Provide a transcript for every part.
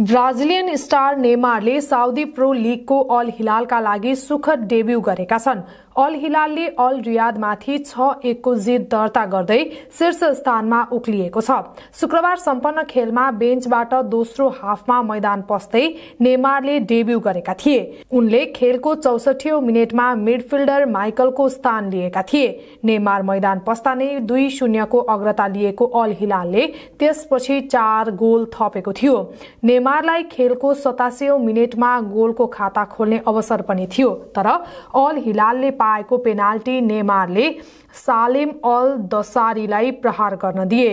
Brazilian star नेमारले Saudi pro लीगको Al हिलालका लागि सुखद डेब्यू गरेका छन् अल हिलालले अल रियादमाथि छ एकको जित दर्ता गर्दै शीर्ष स्थानमा उक्लिएको छ शुक्रबार सम्पन्न खेलमा बेन्चबाट दोस्रो हाफमा मैदान पस्दै नेमारले डेब्यू गरेका थिए उनले खेलको चौसठी मिनटमा मिडफिल्डर माइकलको स्थान लिएका थिए नेमार मैदान पस्दा नै दुई शून्यको अग्रता लिएको अल हिलालले त्यसपछि चार गोल थपेको थियो नेमारलाई खेलको सतासी मिनटमा गोलको खाता खोल्ने अवसर पनि थियो तर अल हिलालले पाएको पेनाल्टी नेमारले सालिम अल दसारीलाई प्रहार गर्न दिए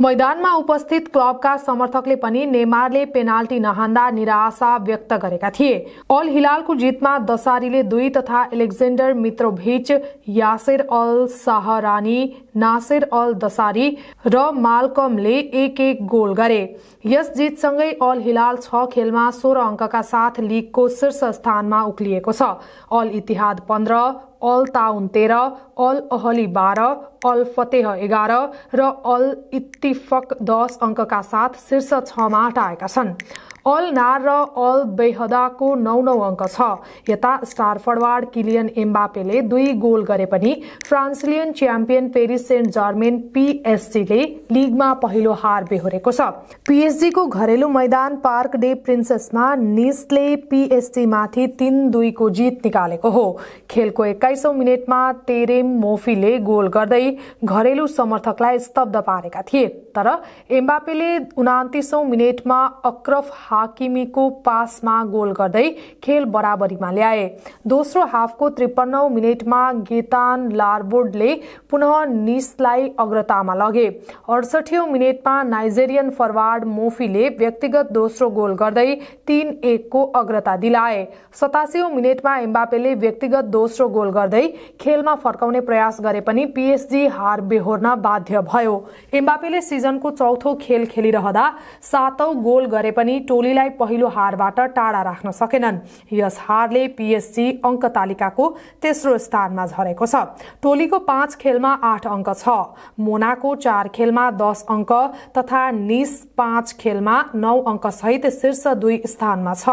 मैदानमा उपस्थित क्लबका समर्थकले पनि नेमारले पेनाल्टी नहान्दा निराशा व्यक्त गरेका थिए अल हिलालको जितमा दसारीले दुई तथा Alexander Mitrovic Yasser Al Shahrani Nasser Al Dawsari र मालकमले एक एक गोल गरे यस जितसँगै अल हिलाल छ खेलमा सोह्र अङ्कका साथ लिगको शीर्ष स्थानमा उक्लिएको छ अल इतिहाद पन्ध्र अल ताउन तेह्र अल अहली बाह्र अल फतेह एघार र अल इत्तिफक दस अङ्कका साथ शीर्ष छमा हटाएका छन् अल नार र अल बेहदाको नौ नौ अङ्क छ यता स्टार फरवार्ड किलियन एम्बापेले दुई गोल गरे पनि फ्रान्सलियन च्याम्पियन पेरिस सेन्ट जर्मेन पिएसजीले लिगमा पहिलो हार बेहोरेको छ पीएसजीको घरेलु मैदान पार्क डे प्रिन्सेसमा निसले पिएसजीमाथि तीन दुईको जित निकालेको हो खेलको एक्काइसौं मिनटमा तेरेम मोफीले गोल गर्दै घरेलु समर्थकलाई स्तब्ध पारेका थिए तर एम्बापेले उनातिसौं मिनटमा अक्रफ हाकिमीको पासमा गोल गर्दै खेल बराबरीमा ल्याए दोस्रो हाफको त्रिपन्नौ मिनटमा गेतान लार्बोर्डले पुनः निसलाई अग्रतामा लगे अडसठी मिनटमा नाइजेरियन फरवार्ड मोफीले व्यक्तिगत दोस्रो गोल गर्दै तीन एकको अग्रता दिलाए सतासी मिनटमा एम्बापेले व्यक्तिगत दोस्रो गोल गर्दै खेलमा फर्काउने प्रयास गरे पनि पीएसजी हार बेहोर्न बाध्य भयो एम्बापेले सिजनको चौथो खेल खेलिरहँदा सातौं गोल गरे पनि टोली टोलीलाई पहिलो हारबाट टाढा राख्न सकेनन् यस हारले पीएससी अङ्क तालिकाको तेस्रो स्थानमा झरेको छ टोलीको पाँच खेलमा आठ अङ्क छ मोनाको चार खेलमा दस अङ्क तथा निस पाँच खेलमा नौ अङ्कसहित शीर्ष दुई स्थानमा छ